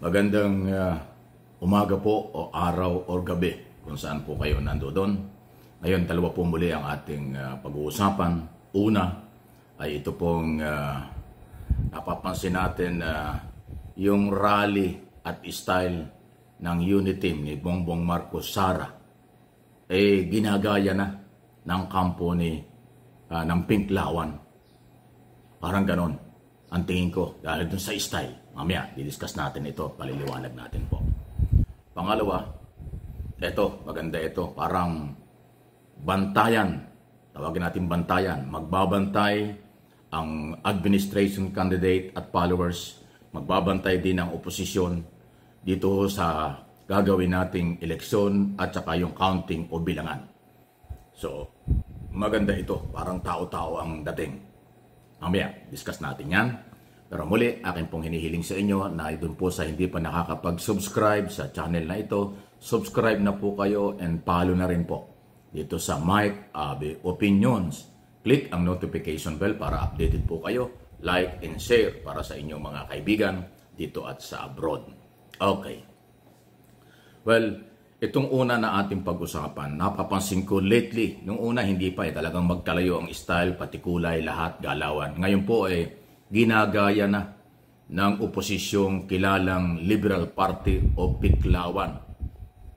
Magandang uh, umaga po o araw o gabi kung saan po kayo nandoon. Ngayon, dalawa po muli ang ating uh, pag-uusapan. Una ay ito pong uh, napapansin natin na uh, yung rally at style ng unit team ni Bongbong Marcos Sara eh ginagaya na ng kampo ni uh, ng Pink Lawan. Parang ganon ang tingin ko dahil dun sa style Mamaya, didiscuss natin ito, paliliwanag natin po. Pangalawa, ito, maganda ito, parang bantayan, tawagin natin bantayan, magbabantay ang administration candidate at followers, magbabantay din ang oposisyon dito sa gagawin nating eleksyon at saka yung counting o bilangan. So, maganda ito, parang tao-tao ang dating. Mamaya, discuss natin yan. Pero muli, akin pong hinihiling sa inyo na doon po sa hindi pa nakakapag-subscribe sa channel na ito, subscribe na po kayo and follow na rin po dito sa Mike Abe Opinions. Click ang notification bell para updated po kayo. Like and share para sa inyong mga kaibigan dito at sa abroad. Okay. Well, Itong una na ating pag-usapan, napapansin ko lately, nung una hindi pa eh, talagang magkalayo ang style, pati kulay, lahat, galawan. Ngayon po eh, ginagaya na ng oposisyong kilalang Liberal Party o Piklawan.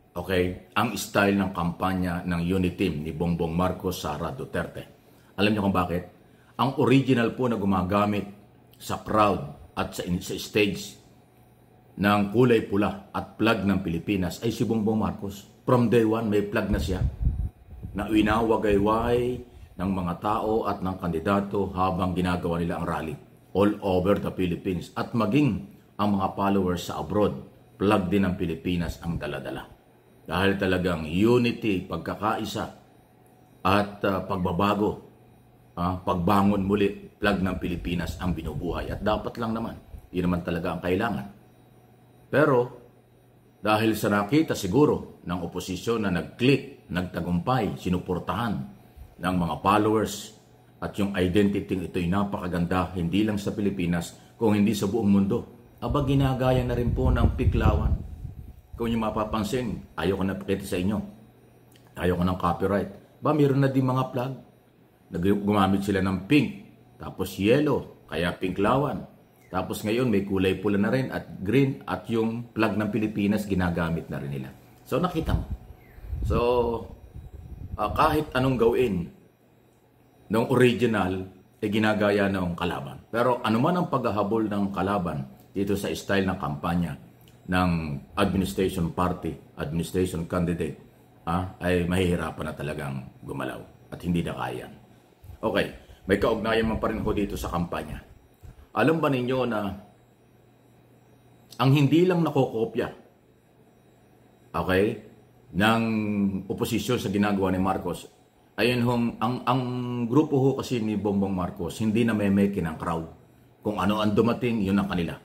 Okay? Ang style ng kampanya ng team ni Bongbong Marcos Sara Duterte. Alam niyo kung bakit? Ang original po na gumagamit sa proud at sa, sa stage ng kulay pula at plug ng Pilipinas ay si Bongbong Marcos. From day one, may plug na siya na winawagayway ng mga tao at ng kandidato habang ginagawa nila ang rally all over the Philippines at maging ang mga followers sa abroad, plug din ng Pilipinas ang daladala. Dahil talagang unity, pagkakaisa at uh, pagbabago, uh, pagbangon muli, plug ng Pilipinas ang binubuhay at dapat lang naman. Yun naman talaga ang kailangan. Pero dahil sa nakita siguro ng oposisyon na nag-click, nagtagumpay, sinuportahan ng mga followers at yung identity ito'y napakaganda hindi lang sa Pilipinas kung hindi sa buong mundo. Aba ginagaya na rin po ng piklawan. Kung nyo mapapansin, ayaw ko na pakita sa inyo. Ayaw ko ng copyright. Ba mayroon na din mga plug. Gumamit sila ng pink, tapos yellow, kaya pinklawan. Tapos ngayon may kulay pula na rin at green at yung plug ng Pilipinas ginagamit na rin nila. So nakita mo. So uh, kahit anong gawin, ng original ay eh, ginagaya ng kalaban. Pero anuman ang paghahabol ng kalaban dito sa style ng kampanya ng administration party, administration candidate, ah, ay mahihirapan na talagang gumalaw at hindi na kaya. Okay, may kaugnayan man pa rin ko dito sa kampanya. Alam ba ninyo na ang hindi lang nakokopya, okay, ng oposisyon sa ginagawa ni Marcos Ayun hong, ang, ang grupo ho kasi ni Bongbong Marcos, hindi na may make ng crowd. Kung ano ang dumating, yun ang kanila.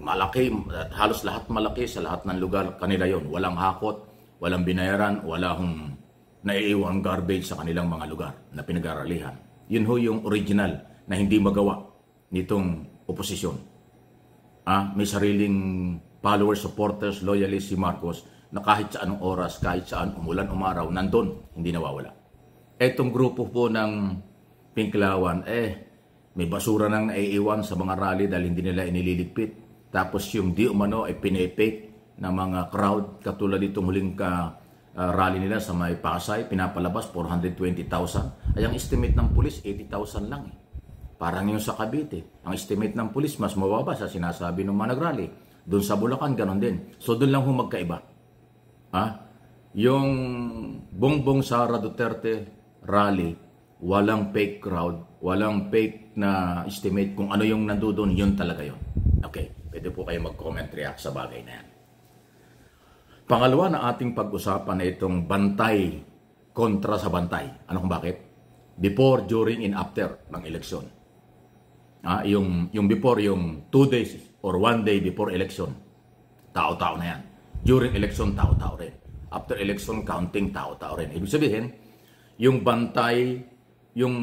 Malaki, halos lahat malaki sa lahat ng lugar, kanila yon Walang hakot, walang binayaran, wala hong naiiwan garbage sa kanilang mga lugar na pinag-aralihan. Yun ho yung original na hindi magawa nitong oposisyon. Ah, may sariling followers, supporters, loyalists si Marcos na kahit sa anong oras, kahit saan, umulan, umaraw, nandun, hindi nawawala etong grupo po ng Pinklawan, eh, may basura nang naiiwan sa mga rally dahil hindi nila inililigpit. Tapos yung di umano ay pinepake ng mga crowd katulad itong huling ka, uh, rally nila sa may Pasay, pinapalabas 420,000. Ay ang estimate ng pulis 80,000 lang eh. Parang yung sa Cavite. Ang estimate ng pulis mas mababa sa sinasabi ng mga nagrally. Doon sa Bulacan, ganun din. So doon lang humagkaiba. Ha? Ah, yung Bongbong Sara Duterte rally, walang fake crowd, walang fake na estimate kung ano yung nandoon, yun talaga yun. Okay, pwede po kayo mag-comment react sa bagay na yan. Pangalawa na ating pag-usapan na itong bantay kontra sa bantay. Ano kung bakit? Before, during, and after ng eleksyon. Ah, yung, yung before, yung 2 days or 1 day before election, tao-tao na yan. During election, tao-tao rin. After election, counting, tao-tao rin. Ibig sabihin, yung bantay, yung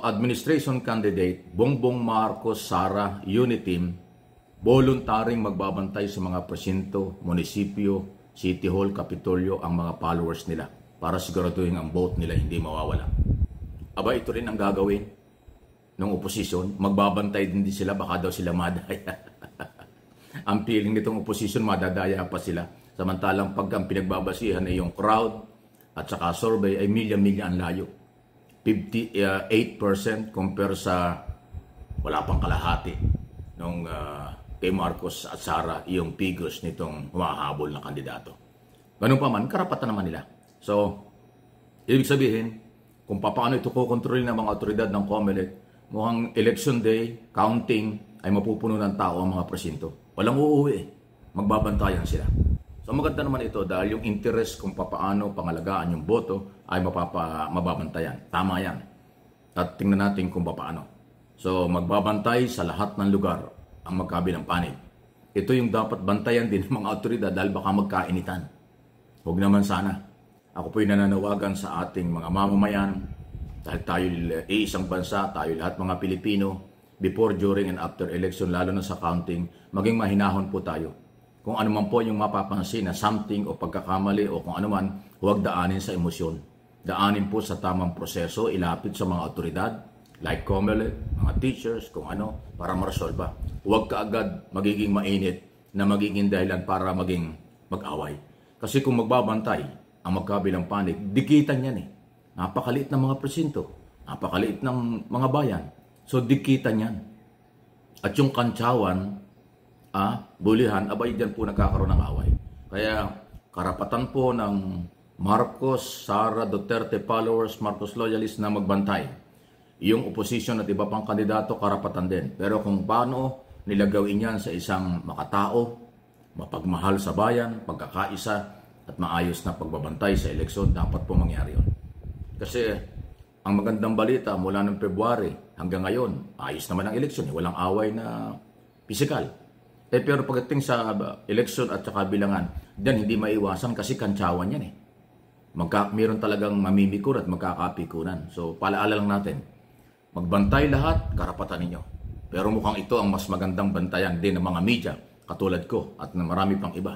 administration candidate, Bongbong Marcos Sara Unitim, voluntaring magbabantay sa mga presinto, munisipyo, City Hall, Kapitolyo ang mga followers nila para siguraduhin ang vote nila hindi mawawala. Aba, ito rin ang gagawin ng oposisyon. Magbabantay din din sila, baka daw sila madaya. ang feeling nitong oposisyon, madadaya pa sila. Samantalang pag ang pinagbabasihan ay yung crowd, at saka survey ay milya-milya ang layo. 58% uh, compare sa wala pang kalahati nung uh, kay Marcos at Sara yung figures nitong humahabol na kandidato. Ganun pa man, karapatan naman nila. So, ibig sabihin, kung paano ito kukontrolin ng mga otoridad ng COMELEC, mukhang election day, counting, ay mapupuno ng tao ang mga presinto. Walang uuwi. Magbabantayan sila. So maganda naman ito dahil yung interest kung papaano pangalagaan yung boto ay mapapa, mababantayan. Tama yan. At tingnan natin kung papaano. So magbabantay sa lahat ng lugar ang magkabilang panig. Ito yung dapat bantayan din ng mga otoridad dahil baka magkainitan. Huwag naman sana. Ako po'y nananawagan sa ating mga mamamayan dahil tayo ay eh, isang bansa, tayo lahat mga Pilipino, before, during, and after election, lalo na sa counting, maging mahinahon po tayo kung ano man po yung mapapansin na something o pagkakamali o kung ano man, huwag daanin sa emosyon. Daanin po sa tamang proseso, ilapit sa mga autoridad, like COMELEC, mga teachers, kung ano, para maresolba. Huwag ka agad magiging mainit na magiging dahilan para maging mag-away. Kasi kung magbabantay ang magkabilang panig, dikitan yan eh. Napakaliit ng mga presinto, napakaliit ng mga bayan. So dikitan yan. At yung kantsawan, ah, bulihan, abay dyan po nagkakaroon ng away. Kaya karapatan po ng Marcos, Sara Duterte followers, Marcos loyalists na magbantay. Yung opposition at iba pang kandidato, karapatan din. Pero kung paano nila gawin yan sa isang makatao, mapagmahal sa bayan, pagkakaisa, at maayos na pagbabantay sa eleksyon, dapat po mangyari yun. Kasi ang magandang balita mula ng February hanggang ngayon, ayos naman ang eleksyon, eh. walang away na pisikal. Eh pero pagdating sa ah, election at saka bilangan, then hindi maiwasan kasi kantsawan yan eh. Magka, meron talagang mamimikur at magkakapikunan. So paalaala lang natin, magbantay lahat, karapatan ninyo. Pero mukhang ito ang mas magandang bantayan din ng mga media, katulad ko at ng marami pang iba.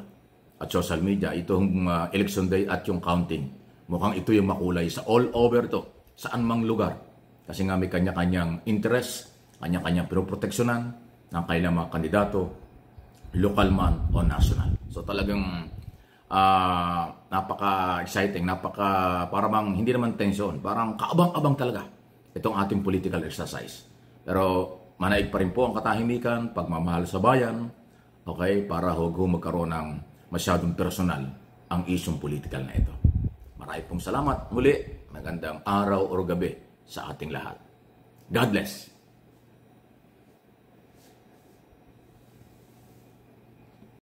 At social media, itong uh, election day at yung counting. Mukhang ito yung makulay sa all over to, saan mang lugar. Kasi nga may kanya-kanyang interest, kanya-kanyang pinoproteksyonan ng kailang mga kandidato, local man o national. So talagang uh, napaka-exciting, napaka parang hindi naman tension, parang kaabang-abang talaga itong ating political exercise. Pero manaig pa rin po ang katahimikan, pagmamahal sa bayan, okay, para huwag magkaroon ng masyadong personal ang isyong political na ito. Maraming pong salamat muli. Magandang araw o gabi sa ating lahat. God bless.